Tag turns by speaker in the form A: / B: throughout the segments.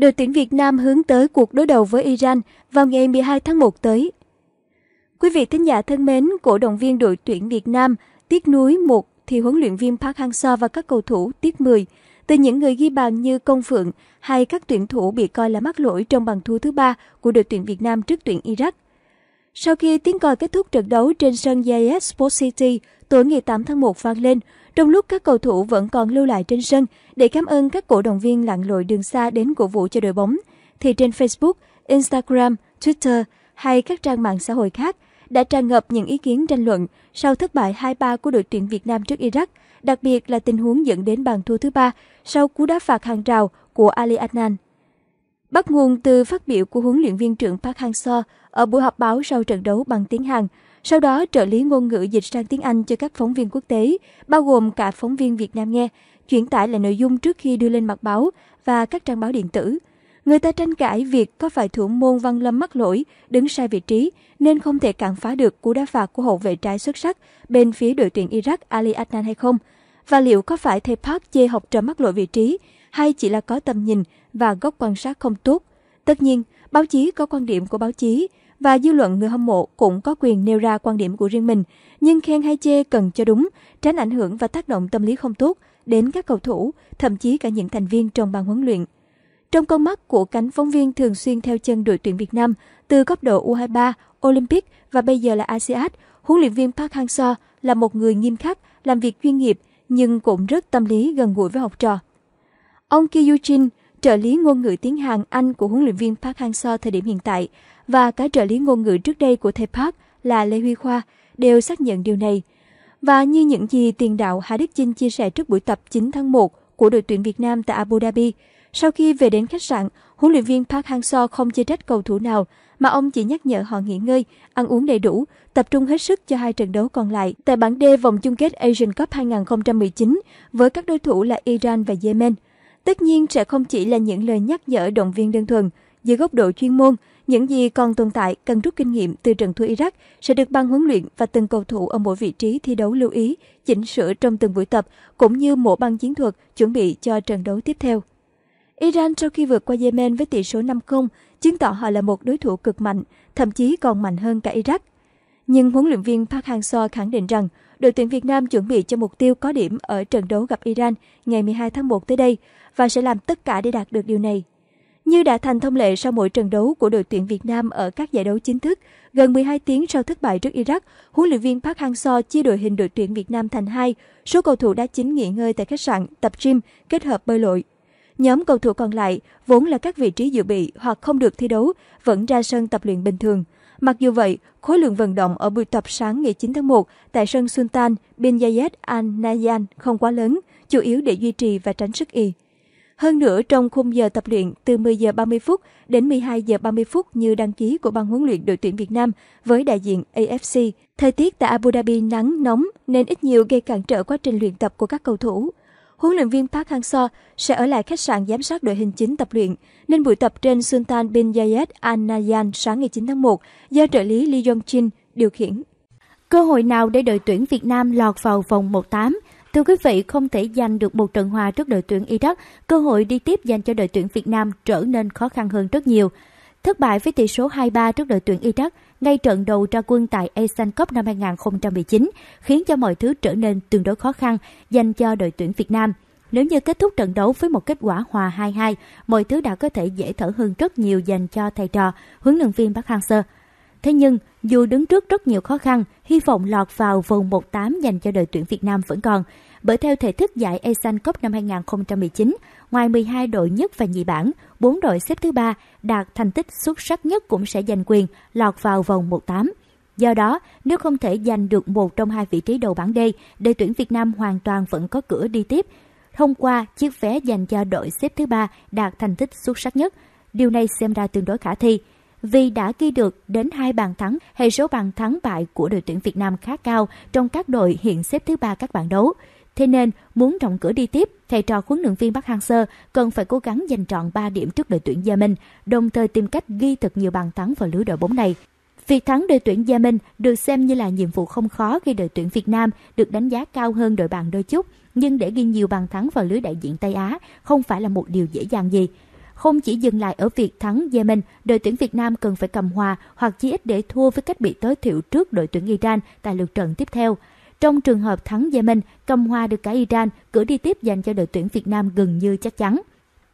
A: đội tuyển Việt Nam hướng tới cuộc đối đầu với Iran vào ngày 12 tháng 1 tới. Quý vị thính giả thân mến, cổ động viên đội tuyển Việt Nam tiếc nuối một thì huấn luyện viên Park Hang-seo và các cầu thủ tiếc 10 từ những người ghi bàn như Công Phượng hay các tuyển thủ bị coi là mắc lỗi trong bàn thua thứ ba của đội tuyển Việt Nam trước tuyển Iraq. Sau khi tiếng còi kết thúc trận đấu trên sân Zayed Sports City tối ngày 8 tháng 1 vang lên, trong lúc các cầu thủ vẫn còn lưu lại trên sân để cảm ơn các cổ động viên lặn lội đường xa đến cổ vũ cho đội bóng, thì trên Facebook, Instagram, Twitter hay các trang mạng xã hội khác đã tràn ngập những ý kiến tranh luận sau thất bại 2-3 của đội tuyển Việt Nam trước Iraq, đặc biệt là tình huống dẫn đến bàn thua thứ ba sau cú đá phạt hàng rào của Ali Adnan. Bắt nguồn từ phát biểu của huấn luyện viên trưởng Park Hang-seo ở buổi họp báo sau trận đấu bằng tiếng Hàn sau đó, trợ lý ngôn ngữ dịch sang tiếng Anh cho các phóng viên quốc tế, bao gồm cả phóng viên Việt Nam nghe, chuyển tải lại nội dung trước khi đưa lên mặt báo và các trang báo điện tử. Người ta tranh cãi việc có phải thủ môn Văn Lâm mắc lỗi, đứng sai vị trí nên không thể cản phá được cú đá phạt của hậu vệ trái xuất sắc bên phía đội tuyển Iraq Ali Adnan hay không? Và liệu có phải thầy Park chê học trò mắc lỗi vị trí hay chỉ là có tầm nhìn và góc quan sát không tốt? Tất nhiên, báo chí có quan điểm của báo chí và dư luận người hâm mộ cũng có quyền nêu ra quan điểm của riêng mình, nhưng khen hay chê cần cho đúng, tránh ảnh hưởng và tác động tâm lý không tốt đến các cầu thủ, thậm chí cả những thành viên trong ban huấn luyện. Trong con mắt của cánh phóng viên thường xuyên theo chân đội tuyển Việt Nam từ góc độ U23, Olympic và bây giờ là ASEAN, huấn luyện viên Park Hang-seo là một người nghiêm khắc, làm việc chuyên nghiệp nhưng cũng rất tâm lý gần gũi với học trò. Ông Ki Yu Jin, trợ lý ngôn ngữ tiếng Hàn Anh của huấn luyện viên Park Hang-seo thời điểm hiện tại, và cả trợ lý ngôn ngữ trước đây của thầy Park là Lê Huy Khoa đều xác nhận điều này. Và như những gì tiền đạo Hà Đức Chinh chia sẻ trước buổi tập 9 tháng 1 của đội tuyển Việt Nam tại Abu Dhabi, sau khi về đến khách sạn, huấn luyện viên Park Hang-seo không chê trách cầu thủ nào mà ông chỉ nhắc nhở họ nghỉ ngơi, ăn uống đầy đủ, tập trung hết sức cho hai trận đấu còn lại. Tại bảng D vòng chung kết Asian Cup 2019 với các đối thủ là Iran và Yemen. Tất nhiên sẽ không chỉ là những lời nhắc nhở động viên đơn thuần, dưới góc độ chuyên môn, những gì còn tồn tại cần rút kinh nghiệm từ trận thua Iraq sẽ được ban huấn luyện và từng cầu thủ ở mỗi vị trí thi đấu lưu ý, chỉnh sửa trong từng buổi tập cũng như mỗi băng chiến thuật chuẩn bị cho trận đấu tiếp theo. Iran sau khi vượt qua Yemen với tỷ số 5-0, chứng tỏ họ là một đối thủ cực mạnh, thậm chí còn mạnh hơn cả Iraq. Nhưng huấn luyện viên Park Hang-seo khẳng định rằng đội tuyển Việt Nam chuẩn bị cho mục tiêu có điểm ở trận đấu gặp Iran ngày 12 tháng 1 tới đây và sẽ làm tất cả để đạt được điều này. Như đã thành thông lệ sau mỗi trận đấu của đội tuyển Việt Nam ở các giải đấu chính thức, gần 12 tiếng sau thất bại trước Iraq, huấn luyện viên Park Hang-seo chia đội hình đội tuyển Việt Nam thành hai, số cầu thủ đá chính nghỉ ngơi tại khách sạn, tập gym, kết hợp bơi lội. Nhóm cầu thủ còn lại, vốn là các vị trí dự bị hoặc không được thi đấu, vẫn ra sân tập luyện bình thường. Mặc dù vậy, khối lượng vận động ở buổi tập sáng ngày 9 tháng 1 tại sân Sultan bin Zayed Al Nahyan không quá lớn, chủ yếu để duy trì và tránh sức y. Hơn nữa trong khung giờ tập luyện từ 10 giờ 30 phút đến 12 giờ 30 phút như đăng ký của ban huấn luyện đội tuyển Việt Nam với đại diện AFC. Thời tiết tại Abu Dhabi nắng nóng nên ít nhiều gây cản trở quá trình luyện tập của các cầu thủ. Huấn luyện viên Park Hang-seo sẽ ở lại khách sạn giám sát đội hình chính tập luyện, nên buổi tập trên Sultan bin Zayed Al Nahyan
B: sáng ngày 9 tháng 1 do trợ lý Lee Jong jin điều khiển. Cơ hội nào để đội tuyển Việt Nam lọt vào vòng 1-8 Thưa quý vị, không thể giành được một trận hòa trước đội tuyển Iraq, cơ hội đi tiếp dành cho đội tuyển Việt Nam trở nên khó khăn hơn rất nhiều. Thất bại với tỷ số 2-3 trước đội tuyển Iraq ngay trận đầu ra quân tại Asian Cup năm 2019 khiến cho mọi thứ trở nên tương đối khó khăn dành cho đội tuyển Việt Nam. Nếu như kết thúc trận đấu với một kết quả hòa 2-2, mọi thứ đã có thể dễ thở hơn rất nhiều dành cho thầy trò, huấn luyện viên Park Hang-seo. Thế nhưng, dù đứng trước rất nhiều khó khăn, hy vọng lọt vào vòng 1-8 dành cho đội tuyển Việt Nam vẫn còn bởi theo thể thức giải Asian Cup năm 2019, ngoài 12 đội nhất và nhì bảng, 4 đội xếp thứ ba đạt thành tích xuất sắc nhất cũng sẽ giành quyền lọt vào vòng 1-8. Do đó, nếu không thể giành được một trong hai vị trí đầu bảng D, đội tuyển Việt Nam hoàn toàn vẫn có cửa đi tiếp. Thông qua chiếc vé dành cho đội xếp thứ ba đạt thành tích xuất sắc nhất, điều này xem ra tương đối khả thi vì đã ghi được đến hai bàn thắng hay số bàn thắng bại của đội tuyển Việt Nam khá cao trong các đội hiện xếp thứ ba các bảng đấu. Thế nên, muốn rộng cửa đi tiếp, thầy trò huấn luyện viên Park Hang-seo cần phải cố gắng giành trọn 3 điểm trước đội tuyển Yemen, đồng thời tìm cách ghi thật nhiều bàn thắng vào lưới đội bóng này. Việc thắng đội tuyển Yemen được xem như là nhiệm vụ không khó khi đội tuyển Việt Nam được đánh giá cao hơn đội bạn đôi chút, nhưng để ghi nhiều bàn thắng vào lưới đại diện Tây Á không phải là một điều dễ dàng gì. Không chỉ dừng lại ở việc thắng Yemen, đội tuyển Việt Nam cần phải cầm hòa hoặc chí ít để thua với cách bị tối thiểu trước đội tuyển Iran tại lượt trận tiếp theo. Trong trường hợp thắng Yemen, cầm hoa được cả Iran, cử đi tiếp dành cho đội tuyển Việt Nam gần như chắc chắn.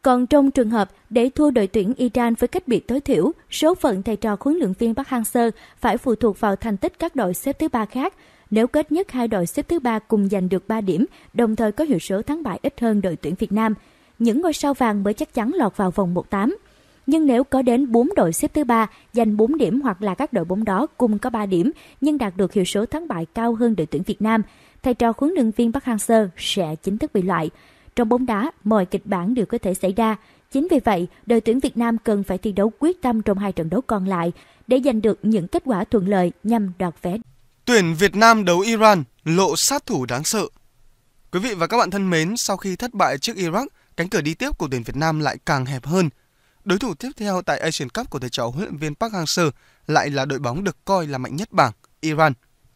B: Còn trong trường hợp để thua đội tuyển Iran với cách biệt tối thiểu, số phận thầy trò huấn luyện viên Park Hang-seo phải phụ thuộc vào thành tích các đội xếp thứ ba khác. Nếu kết nhất hai đội xếp thứ ba cùng giành được 3 điểm, đồng thời có hiệu số thắng bại ít hơn đội tuyển Việt Nam, những ngôi sao vàng mới chắc chắn lọt vào vòng 1-8. Nhưng nếu có đến 4 đội xếp thứ ba giành 4 điểm hoặc là các đội bóng đó cùng có 3 điểm nhưng đạt được hiệu số thắng bại cao hơn đội tuyển Việt Nam, thầy trò huấn luyện viên Park Hang-seo sẽ chính thức bị loại. Trong bóng đá, mọi kịch bản đều có thể xảy ra. Chính vì vậy, đội tuyển Việt Nam cần phải thi đấu quyết tâm trong hai trận đấu còn lại để giành được những kết quả thuận lợi nhằm đoạt vé.
C: Tuyển Việt Nam đấu Iran lộ sát thủ đáng sợ. Quý vị và các bạn thân mến, sau khi thất bại trước Iraq, cánh cửa đi tiếp của tuyển Việt Nam lại càng hẹp hơn Đối thủ tiếp theo tại Asian Cup của thầy trò huấn luyện viên Park Hang-seo lại là đội bóng được coi là mạnh nhất bảng, Iran.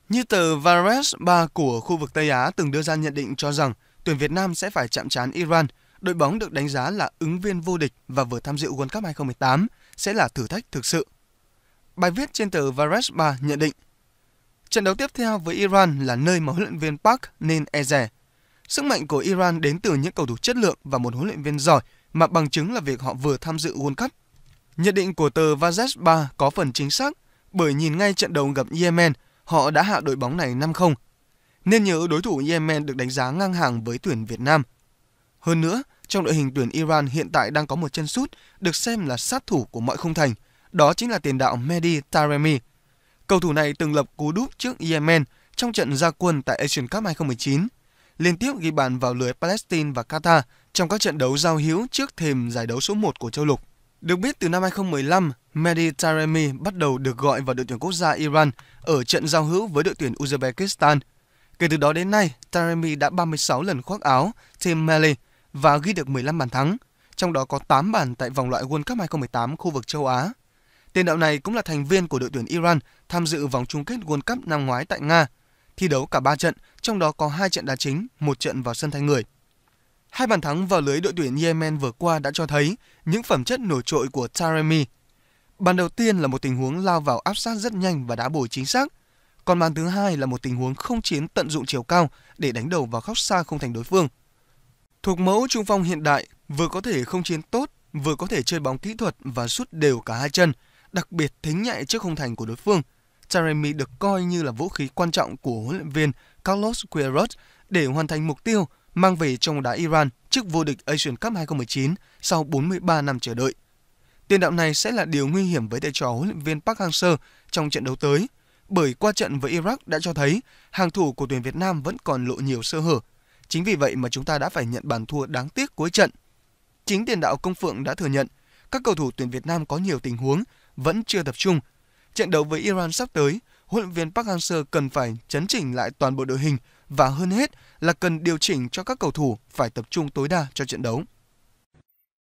C: Như tờ Vares 3 của khu vực Tây Á từng đưa ra nhận định cho rằng tuyển Việt Nam sẽ phải chạm trán Iran, đội bóng được đánh giá là ứng viên vô địch và vừa tham dự World Cup 2018 sẽ là thử thách thực sự. Bài viết trên tờ Vares 3 nhận định Trận đấu tiếp theo với Iran là nơi mà huấn luyện viên Park nên e rè. Sức mạnh của Iran đến từ những cầu thủ chất lượng và một huấn luyện viên giỏi mà bằng chứng là việc họ vừa tham dự World Cup. Nhận định của tờ Vazes 3 có phần chính xác bởi nhìn ngay trận đấu gặp Yemen, họ đã hạ đội bóng này 5-0. Nên nhớ đối thủ Yemen được đánh giá ngang hàng với tuyển Việt Nam. Hơn nữa, trong đội hình tuyển Iran hiện tại đang có một chân sút được xem là sát thủ của mọi khung thành, đó chính là tiền đạo Mehdi Taremi. Cầu thủ này từng lập cú đúp trước Yemen trong trận ra quân tại Asian Cup 2019, liên tiếp ghi bàn vào lưới Palestine và Qatar – trong các trận đấu giao hữu trước thềm giải đấu số 1 của châu lục. Được biết từ năm 2015, Mehdi Taremi bắt đầu được gọi vào đội tuyển quốc gia Iran ở trận giao hữu với đội tuyển Uzbekistan. Kể từ đó đến nay, Taremi đã 36 lần khoác áo team Mali và ghi được 15 bàn thắng, trong đó có 8 bàn tại vòng loại World Cup 2018 khu vực châu Á. Tiền đạo này cũng là thành viên của đội tuyển Iran tham dự vòng chung kết World Cup năm ngoái tại Nga, thi đấu cả 3 trận, trong đó có 2 trận đá chính, một trận vào sân thay người. Hai bàn thắng vào lưới đội tuyển Yemen vừa qua đã cho thấy những phẩm chất nổi trội của Taremi. Bàn đầu tiên là một tình huống lao vào áp sát rất nhanh và đá bồi chính xác. Còn bàn thứ hai là một tình huống không chiến tận dụng chiều cao để đánh đầu vào khóc xa không thành đối phương. Thuộc mẫu trung phong hiện đại, vừa có thể không chiến tốt, vừa có thể chơi bóng kỹ thuật và sút đều cả hai chân, đặc biệt thính nhạy trước không thành của đối phương. Taremi được coi như là vũ khí quan trọng của huấn luyện viên Carlos Queiroz để hoàn thành mục tiêu mang về trong đá Iran trước vô địch Asian Cup 2019 sau 43 năm chờ đợi. Tiền đạo này sẽ là điều nguy hiểm với thầy trò huấn luyện viên Park Hang-seo trong trận đấu tới, bởi qua trận với Iraq đã cho thấy hàng thủ của tuyển Việt Nam vẫn còn lộ nhiều sơ hở. Chính vì vậy mà chúng ta đã phải nhận bàn thua đáng tiếc cuối trận. Chính tiền đạo Công Phượng đã thừa nhận các cầu thủ tuyển Việt Nam có nhiều tình huống vẫn chưa tập trung. Trận đấu với Iran sắp tới, huấn luyện viên Park Hang-seo cần phải chấn chỉnh lại toàn bộ đội hình
D: và hơn hết là cần điều chỉnh cho các cầu thủ phải tập trung tối đa cho trận đấu.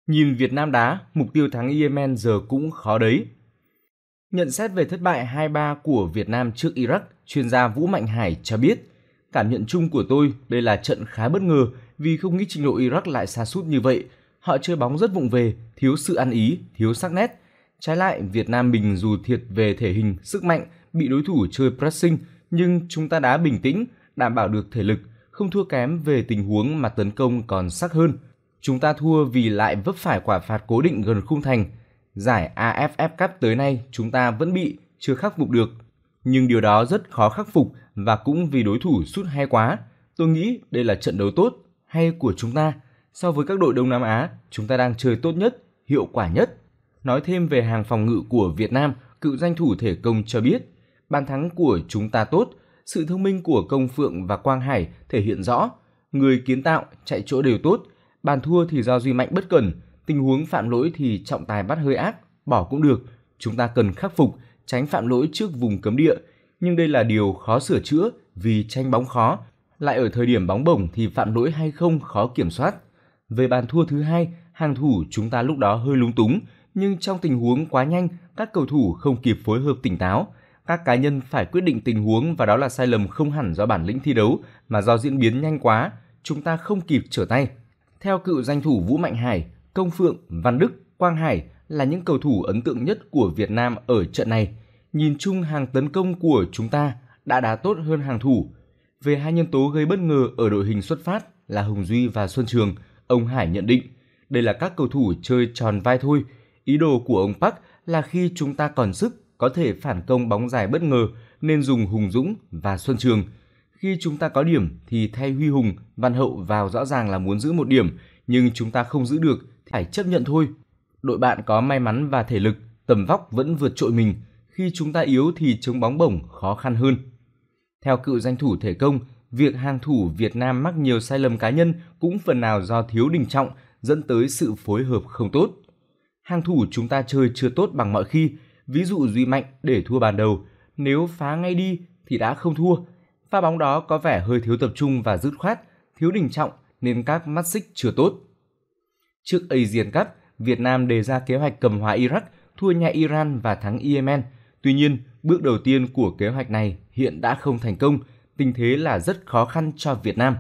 D: Nhìn Việt Nam đá, mục tiêu thắng Yemen giờ cũng khó đấy. Nhận xét về thất bại 2-3 của Việt Nam trước Iraq, chuyên gia Vũ Mạnh Hải cho biết, cảm nhận chung của tôi đây là trận khá bất ngờ vì không nghĩ trình độ Iraq lại xa sút như vậy. Họ chơi bóng rất vụng về, thiếu sự ăn ý, thiếu sắc nét. Trái lại, Việt Nam mình dù thiệt về thể hình, sức mạnh, bị đối thủ chơi pressing, nhưng chúng ta đá bình tĩnh, đảm bảo được thể lực, không thua kém về tình huống mà tấn công còn sắc hơn. Chúng ta thua vì lại vấp phải quả phạt cố định gần khung thành. Giải AFF Cup tới nay chúng ta vẫn bị, chưa khắc phục được. Nhưng điều đó rất khó khắc phục và cũng vì đối thủ sút hay quá. Tôi nghĩ đây là trận đấu tốt hay của chúng ta. So với các đội Đông Nam Á, chúng ta đang chơi tốt nhất, hiệu quả nhất. Nói thêm về hàng phòng ngự của Việt Nam, cựu danh thủ thể công cho biết, bàn thắng của chúng ta tốt – sự thông minh của Công Phượng và Quang Hải thể hiện rõ. Người kiến tạo chạy chỗ đều tốt, bàn thua thì do Duy Mạnh bất cẩn, tình huống phạm lỗi thì trọng tài bắt hơi ác, bỏ cũng được. Chúng ta cần khắc phục, tránh phạm lỗi trước vùng cấm địa, nhưng đây là điều khó sửa chữa vì tranh bóng khó, lại ở thời điểm bóng bổng thì phạm lỗi hay không khó kiểm soát. Về bàn thua thứ hai, hàng thủ chúng ta lúc đó hơi lúng túng, nhưng trong tình huống quá nhanh, các cầu thủ không kịp phối hợp tỉnh táo, các cá nhân phải quyết định tình huống và đó là sai lầm không hẳn do bản lĩnh thi đấu mà do diễn biến nhanh quá, chúng ta không kịp trở tay. Theo cựu danh thủ Vũ Mạnh Hải, Công Phượng, Văn Đức, Quang Hải là những cầu thủ ấn tượng nhất của Việt Nam ở trận này. Nhìn chung hàng tấn công của chúng ta đã đá tốt hơn hàng thủ. Về hai nhân tố gây bất ngờ ở đội hình xuất phát là hùng Duy và Xuân Trường, ông Hải nhận định đây là các cầu thủ chơi tròn vai thôi. Ý đồ của ông Park là khi chúng ta còn sức có thể phản công bóng dài bất ngờ nên dùng Hùng Dũng và Xuân Trường. Khi chúng ta có điểm thì thay Huy Hùng, Văn Hậu vào rõ ràng là muốn giữ một điểm, nhưng chúng ta không giữ được, phải chấp nhận thôi. Đội bạn có may mắn và thể lực, tầm vóc vẫn vượt trội mình, khi chúng ta yếu thì chống bóng bổng khó khăn hơn. Theo cựu danh thủ thể công, việc hàng thủ Việt Nam mắc nhiều sai lầm cá nhân cũng phần nào do thiếu đình trọng dẫn tới sự phối hợp không tốt. Hàng thủ chúng ta chơi chưa tốt bằng mọi khi, ví dụ Duy Mạnh để thua bàn đầu, nếu phá ngay đi thì đã không thua. Pha bóng đó có vẻ hơi thiếu tập trung và dứt khoát, thiếu đỉnh trọng nên các mắt xích chưa tốt. Trước Asian Cup, Việt Nam đề ra kế hoạch cầm hòa Iraq, thua nhà Iran và thắng Yemen. Tuy nhiên, bước đầu tiên của kế hoạch này hiện đã không thành công, tình thế là rất khó khăn cho Việt Nam.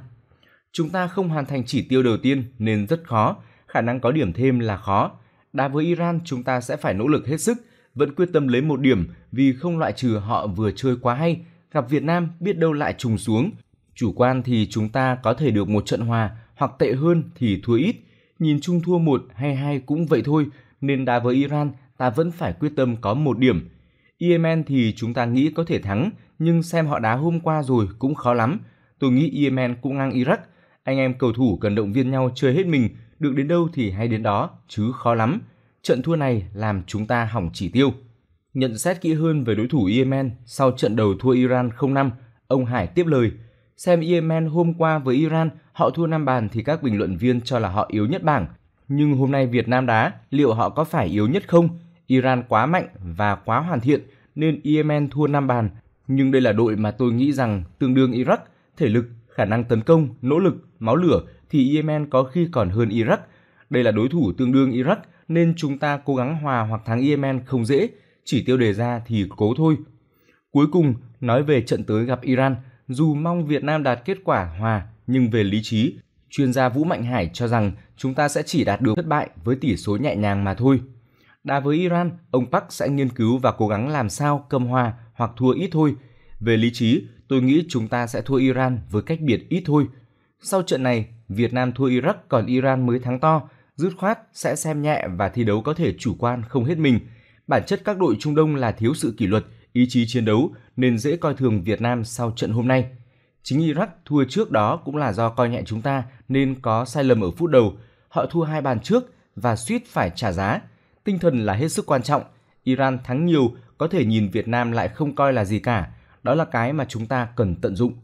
D: Chúng ta không hoàn thành chỉ tiêu đầu tiên nên rất khó, khả năng có điểm thêm là khó. Đá với Iran chúng ta sẽ phải nỗ lực hết sức – vẫn quyết tâm lấy một điểm vì không loại trừ họ vừa chơi quá hay, gặp Việt Nam biết đâu lại trùng xuống. Chủ quan thì chúng ta có thể được một trận hòa hoặc tệ hơn thì thua ít. Nhìn chung thua một hay hai cũng vậy thôi, nên đá với Iran ta vẫn phải quyết tâm có một điểm. Yemen thì chúng ta nghĩ có thể thắng, nhưng xem họ đá hôm qua rồi cũng khó lắm. Tôi nghĩ Yemen cũng ngang Iraq. Anh em cầu thủ cần động viên nhau chơi hết mình, được đến đâu thì hay đến đó, chứ khó lắm trận thua này làm chúng ta hỏng chỉ tiêu. Nhận xét kỹ hơn về đối thủ Yemen sau trận đầu thua Iran 0-5, ông Hải tiếp lời, xem Yemen hôm qua với Iran, họ thua 5 bàn thì các bình luận viên cho là họ yếu nhất bảng. Nhưng hôm nay Việt Nam đá, liệu họ có phải yếu nhất không? Iran quá mạnh và quá hoàn thiện nên Yemen thua 5 bàn. Nhưng đây là đội mà tôi nghĩ rằng tương đương Iraq, thể lực, khả năng tấn công, nỗ lực, máu lửa thì Yemen có khi còn hơn Iraq. Đây là đối thủ tương đương Iraq, nên chúng ta cố gắng hòa hoặc thắng Yemen không dễ, chỉ tiêu đề ra thì cố thôi. Cuối cùng, nói về trận tới gặp Iran, dù mong Việt Nam đạt kết quả hòa, nhưng về lý trí, chuyên gia Vũ Mạnh Hải cho rằng chúng ta sẽ chỉ đạt được thất bại với tỷ số nhẹ nhàng mà thôi. Đá với Iran, ông Park sẽ nghiên cứu và cố gắng làm sao cầm hòa hoặc thua ít thôi. Về lý trí, tôi nghĩ chúng ta sẽ thua Iran với cách biệt ít thôi. Sau trận này, Việt Nam thua Iraq còn Iran mới thắng to, dứt khoát sẽ xem nhẹ và thi đấu có thể chủ quan không hết mình. Bản chất các đội Trung Đông là thiếu sự kỷ luật, ý chí chiến đấu nên dễ coi thường Việt Nam sau trận hôm nay. Chính Iraq thua trước đó cũng là do coi nhẹ chúng ta nên có sai lầm ở phút đầu. Họ thua hai bàn trước và suýt phải trả giá. Tinh thần là hết sức quan trọng. Iran thắng nhiều có thể nhìn Việt Nam lại không coi là gì cả. Đó là cái mà chúng ta cần tận dụng.